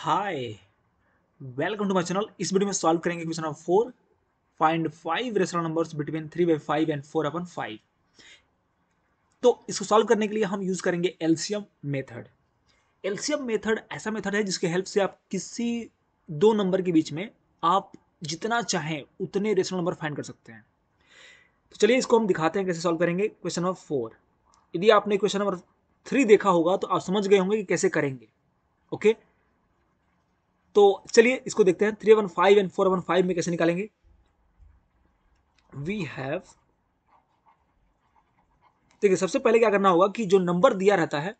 Hi welcome to my channel इस video में solve करेंगे question number four find five rational numbers between three by five and four upon five तो इसको solve करने के लिए हम यूज़ करेंगे एल्शियम मेथड एल्शियम मेथड ऐसा मेथड है जिसके हेल्प से आप किसी दो नंबर के बीच में आप जितना चाहें उतने रेशनल नंबर फाइंड कर सकते हैं तो चलिए इसको हम दिखाते हैं कैसे सॉल्व करेंगे क्वेश्चन नंबर फोर यदि आपने क्वेश्चन नंबर थ्री देखा होगा तो आप समझ गए होंगे कि कैसे करेंगे ओके okay? तो चलिए इसको देखते हैं three one five and four one five में कैसे निकालेंगे वी हैव देखिए सबसे पहले क्या करना होगा कि जो नंबर दिया रहता है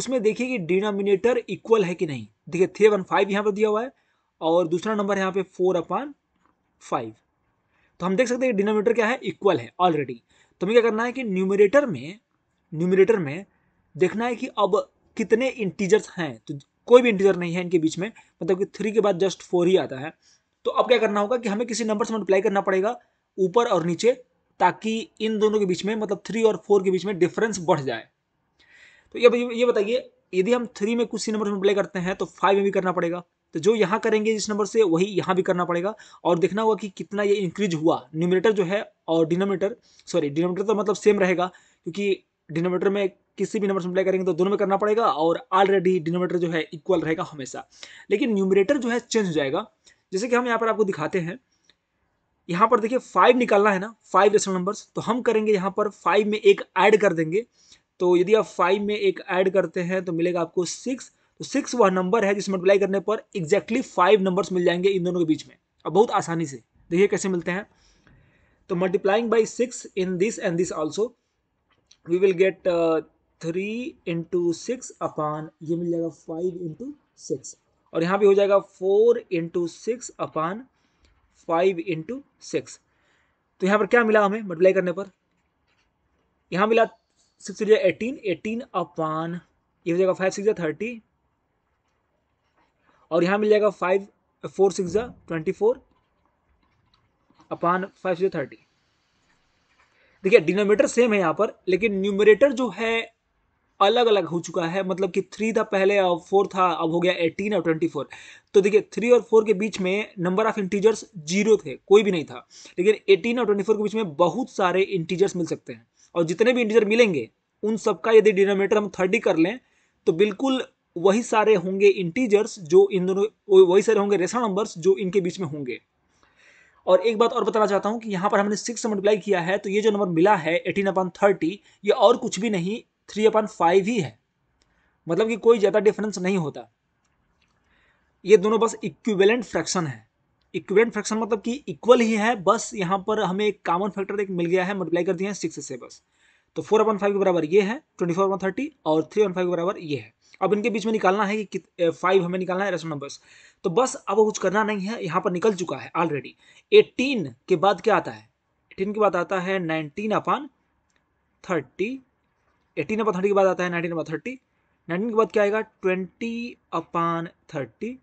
उसमें देखिए कि डिनोमिनेटर इक्वल है कि नहीं देखिए थ्री वन फाइव यहाँ पर दिया हुआ है और दूसरा नंबर यहाँ पे फोर अपान फाइव तो हम देख सकते हैं कि डिनोमिनेटर क्या है इक्वल है ऑलरेडी तो हमें क्या करना है कि न्यूमिनेटर में न्यूमिनेटर में देखना है कि अब कितने इंटीजर्स हैं तो कोई भी इंटीजर नहीं है इनके बीच में मतलब कि थ्री के बाद जस्ट फोर ही आता है तो अब क्या करना होगा कि हमें किसी नंबर से मल्टीप्लाई करना पड़ेगा ऊपर और नीचे ताकि इन दोनों के बीच में मतलब थ्री और फोर के बीच में डिफरेंस बढ़ जाए तो ये ये बताइए यदि हम थ्री में कुछ नंबर से मल्टीप्लाई करते हैं तो फाइव में भी करना पड़ेगा तो जो यहाँ करेंगे जिस नंबर से वही यहाँ भी करना पड़ेगा और देखना होगा कि कितना ये इंक्रीज हुआ न्यूमिनेटर जो है और डिनोमीटर सॉरी डिनोमीटर तो मतलब सेम रहेगा क्योंकि डिनोमीटर में किसी भी नंबर से मल्टीप्लाई करेंगे तो दोनों में करना पड़ेगा और ऑलरेडी डिनोमेटर जो है इक्वल रहेगा हमेशा लेकिन न्यूमिनेटर जो है चेंज हो जाएगा जैसे कि हम यहाँ पर आपको दिखाते हैं यहाँ पर देखिए फाइव निकालना है ना फाइव रेशनल नंबर्स तो हम करेंगे यहाँ पर फाइव में एक ऐड कर देंगे तो यदि आप फाइव में एक ऐड करते हैं तो मिलेगा आपको सिक्स तो सिक्स वह नंबर है जिसमें मल्टीप्लाई करने पर एग्जैक्टली फाइव नंबर्स मिल जाएंगे इन दोनों के बीच में अब बहुत आसानी से देखिए कैसे मिलते हैं तो multiplying by six in this and this also we will get three into six upon ये मिल जाएगा फाइव इंटू सिक्स और यहाँ भी हो जाएगा four into six upon five into six तो यहाँ पर क्या मिला हमें मल्टीप्लाई करने पर यहाँ मिला सिक्स एटीन एटीन अपान ये हो जाएगा फाइव सिक्स थर्टी और यहाँ मिल जाएगा five four six twenty four upon five six thirty देखिए डिनोमीटर सेम है यहाँ पर लेकिन न्यूमरेटर जो है अलग अलग हो चुका है मतलब कि थ्री था पहले और फोर था अब हो गया एटीन और ट्वेंटी फोर तो देखिए थ्री और फोर के बीच में नंबर ऑफ इंटीजर्स जीरो थे कोई भी नहीं था लेकिन एटीन और ट्वेंटी फोर के बीच में बहुत सारे इंटीजर्स मिल सकते हैं और जितने भी इंटीजर मिलेंगे उन सबका यदि डिनोमीटर हम थर्टी कर लें तो बिल्कुल वही सारे होंगे इंटीजर्स जो इन दोनों वही सारे होंगे रेशनल नंबर्स जो इनके बीच में होंगे और एक बात और बताना चाहता हूँ कि यहाँ पर हमने सिक्स मल्टीप्लाई किया है तो ये जो नंबर मिला है एटीन अपन थर्टी ये और कुछ भी नहीं थ्री अपन फाइव ही है मतलब कि कोई ज़्यादा डिफरेंस नहीं होता ये दोनों बस इक्विवेलेंट फ्रैक्शन है इक्विवेलेंट फ्रैक्शन मतलब कि इक्वल ही है बस यहाँ पर हमें एक कॉमन फैक्टर एक मिल गया है मल्टीप्लाई कर दिया है सिक्स से बस तो फोर अपन फाइव के बराबर ये है ट्वेंटी फोर अपन थर्टी और थ्री अपन फाइव के बराबर ये है अब इनके बीच में निकालना है कि फाइव हमें निकालना है रेशनल नंबर्स तो बस अब कुछ करना नहीं है यहाँ पर निकल चुका है ऑलरेडी एटीन के बाद क्या आता है एटीन के बाद आता है nineteen upon thirty eighteen upon thirty के बाद आता है नाइनटीन अपन थर्टी नाइनटीन के बाद क्या आएगा ट्वेंटी अपान थर्टी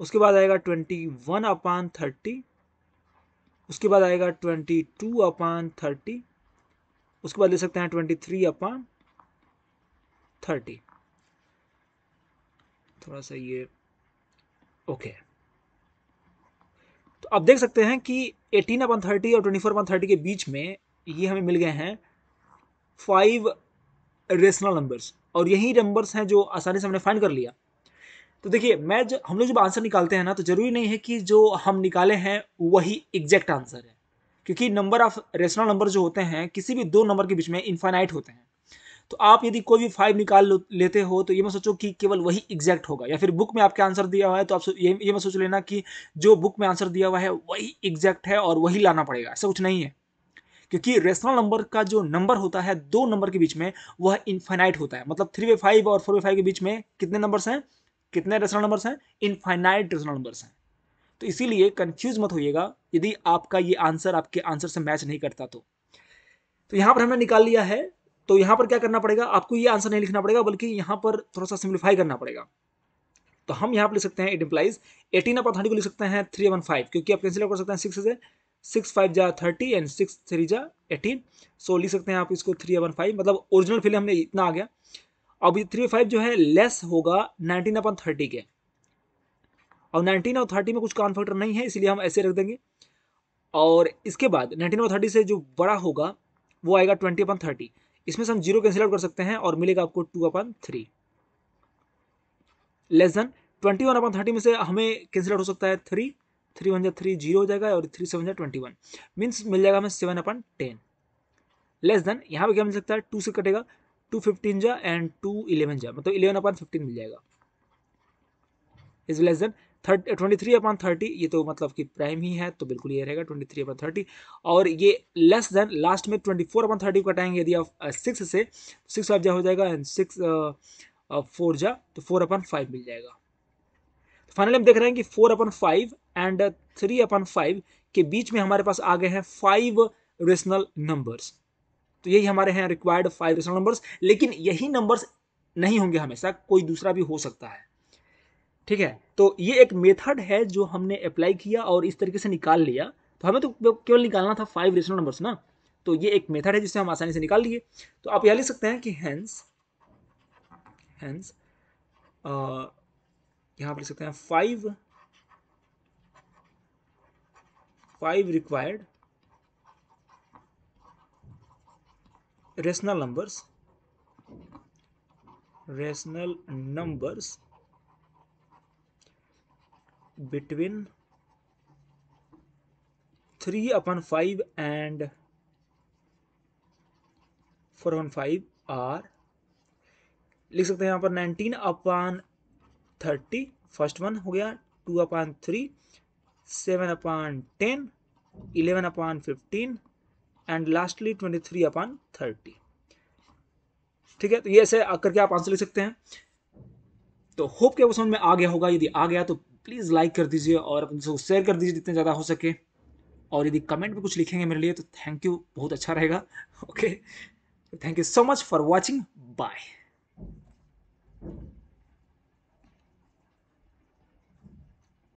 उसके बाद आएगा ट्वेंटी वन अपान थर्टी उसके बाद आएगा ट्वेंटी टू अपान थर्टी उसके बाद ले सकते हैं ट्वेंटी थ्री अपान थर्टी थोड़ा सा ये ओके तो अब देख सकते हैं कि एटीन अपन थर्टी और ट्वेंटी फोर अपन थर्टी के बीच में ये हमें मिल गए हैं फाइव रेशनल नंबर्स और यही नंबर्स हैं जो आसानी से हमने फाइंड कर लिया तो देखिए मैं जब हम लोग जब आंसर निकालते हैं ना तो ज़रूरी नहीं है कि जो हम निकाले हैं वही एग्जैक्ट आंसर है क्योंकि नंबर ऑफ रेशनल नंबर जो होते हैं किसी भी दो नंबर के बीच में इन्फाइनाइट होते हैं तो आप यदि कोई भी फाइव निकाल लेते हो तो ये मैं सोचो कि केवल वही एग्जैक्ट होगा या फिर बुक में आपके आंसर दिया हुआ है तो आप ये ये मैं सोच लेना कि जो बुक में आंसर दिया हुआ है वही एग्जैक्ट है और वही लाना पड़ेगा ऐसा कुछ नहीं है क्योंकि रेशनल नंबर का जो नंबर होता है दो नंबर के बीच में वह इनफाइनाइट होता है मतलब थ्री वे फाइव और फोर वे फाइव के बीच में कितने नंबर्स हैं कितने रेशनल नंबर्स हैं इनफाइनाइट रेशनल नंबर्स हैं तो इसीलिए कन्फ्यूज मत होइएगा यदि आपका ये आंसर आपके आंसर से मैच नहीं करता तो तो यहाँ पर हमने निकाल लिया है तो यहाँ पर क्या करना पड़ेगा आपको ये आंसर नहीं लिखना पड़ेगा बल्कि यहाँ पर थोड़ा सा सिंप्लीफाई करना पड़ेगा तो हम यहाँ पर लिख सकते हैं इट इम्प्लाइज एटीन आप अथानी को लिख सकते हैं थ्री वन फाइव क्योंकि आप कैंसिल कर सकते हैं सिक्स से सिक्स फाइव जा थर्टी एंड सिक्स थ्री जा एटीन सो लिख सकते हैं आप इसको थ्री अपन फाइव मतलब ओरिजिनल फिल्म हमने इतना आ गया अब ये थ्री फाइव जो है लेस होगा नाइनटीन अपन थर्टी के और नाइनटीन और थर्टी में कुछ कॉन्फेक्टर नहीं है इसलिए हम ऐसे रख देंगे और इसके बाद नाइनटीन और थर्टी से जो बड़ा होगा वो आएगा ट्वेंटी अपन थर्टी इसमें से हम जीरो कैंसिल आउट कर सकते हैं और मिलेगा आपको two upon three less than twenty one upon thirty में से हमें कैंसिल आउट हो सकता है थ्री थ्री वन जा थ्री जीरो हो जाएगा और थ्री सेवन जा ट्वेंटी वन मीन्स मिल जाएगा हमें seven upon ten less than यहाँ पे क्या मिल सकता है टू से कटेगा टू फिफ्टीन जा एंड टू इलेवन जा मतलब इलेवन अपन फिफ्टीन मिल जाएगा is less than thirty twenty three upon thirty ये तो मतलब कि प्राइम ही है तो बिल्कुल ये रहेगा ट्वेंटी थ्री अपॉन थर्टी और ये लेस देन लास्ट में ट्वेंटी फोर अपॉन थर्टी को कटाएंगे यदि आप सिक्स से सिक्स फाइव जा हो जाएगा एंड सिक्स फोर जा तो फोर अपॉन फाइव मिल जाएगा फाइनली तो हम देख रहे हैं कि four upon five and three upon five के बीच में हमारे पास आ गए हैं फाइव रेशनल नंबर्स तो यही हमारे हैं रिक्वायर्ड फाइव रेशनल नंबर्स लेकिन यही नंबर्स नहीं होंगे हमेशा कोई दूसरा भी हो सकता है ठीक है तो ये एक मेथड है जो हमने अप्लाई किया और इस तरीके से निकाल लिया तो हमें तो केवल निकालना था फाइव रेशनल नंबर्स ना तो ये एक मेथड है जिससे हम आसानी से निकाल लिए तो आप यह लिख सकते हैं कि हैंस हैंस यहां पर लिख सकते हैं five five required rational numbers rational numbers between three upon five and four upon five are लिख सकते हैं यहां पर nineteen upon thirty first one हो गया two upon three seven upon ten eleven upon fifteen and lastly twenty three upon thirty ठीक है तो ये ऐसे करके आप आंसर लिख सकते हैं तो होप के वो समझ में आ गया होगा यदि आ गया तो प्लीज़ लाइक कर दीजिए और अपने दोस्तों शेयर कर दीजिए जितने ज़्यादा हो सके और यदि कमेंट में कुछ लिखेंगे मेरे लिए तो थैंक यू बहुत अच्छा रहेगा okay thank you so much for watching bye